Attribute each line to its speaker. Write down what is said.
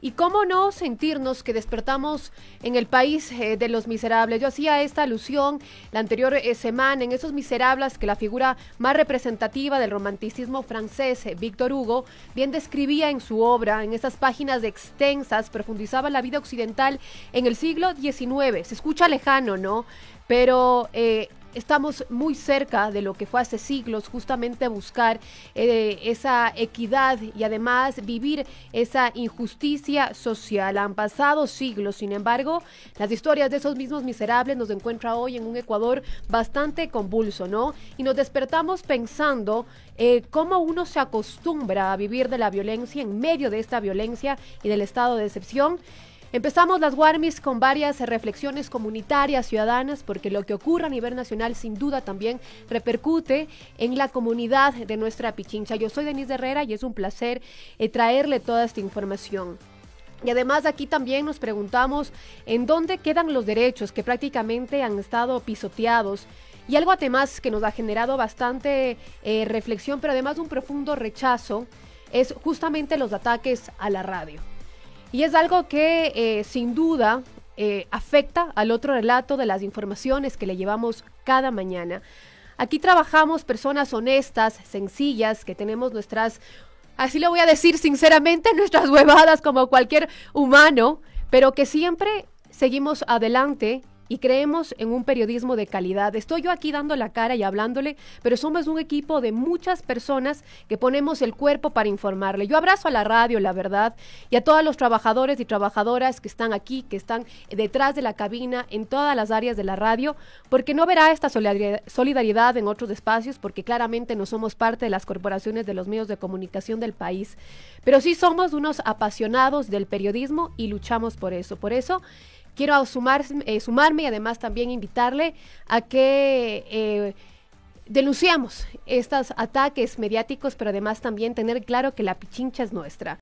Speaker 1: Y cómo no sentirnos que despertamos en el país eh, de los miserables. Yo hacía esta alusión la anterior eh, semana en Esos Miserables, que la figura más representativa del romanticismo francés, eh, Víctor Hugo, bien describía en su obra, en esas páginas extensas, profundizaba la vida occidental en el siglo XIX. Se escucha lejano, ¿no? Pero estamos muy cerca de lo que fue hace siglos, justamente buscar eh, esa equidad y además vivir esa injusticia social. Han pasado siglos, sin embargo, las historias de esos mismos miserables nos encuentra hoy en un Ecuador bastante convulso, ¿no? Y nos despertamos pensando eh, cómo uno se acostumbra a vivir de la violencia en medio de esta violencia y del estado de excepción. Empezamos las Warmis con varias reflexiones comunitarias, ciudadanas, porque lo que ocurre a nivel nacional sin duda también repercute en la comunidad de nuestra Pichincha. Yo soy Denise Herrera y es un placer eh, traerle toda esta información. Y además aquí también nos preguntamos en dónde quedan los derechos que prácticamente han estado pisoteados. Y algo además que nos ha generado bastante eh, reflexión, pero además un profundo rechazo, es justamente los ataques a la radio. Y es algo que eh, sin duda eh, afecta al otro relato de las informaciones que le llevamos cada mañana. Aquí trabajamos personas honestas, sencillas, que tenemos nuestras, así lo voy a decir sinceramente, nuestras huevadas como cualquier humano, pero que siempre seguimos adelante y creemos en un periodismo de calidad. Estoy yo aquí dando la cara y hablándole, pero somos un equipo de muchas personas que ponemos el cuerpo para informarle. Yo abrazo a la radio, la verdad, y a todos los trabajadores y trabajadoras que están aquí, que están detrás de la cabina, en todas las áreas de la radio, porque no verá esta solidaridad en otros espacios, porque claramente no somos parte de las corporaciones de los medios de comunicación del país, pero sí somos unos apasionados del periodismo y luchamos por eso. Por eso quiero eh, sumarme y además también invitarle a que eh, denunciamos estos ataques mediáticos, pero además también tener claro que la pichincha es nuestra.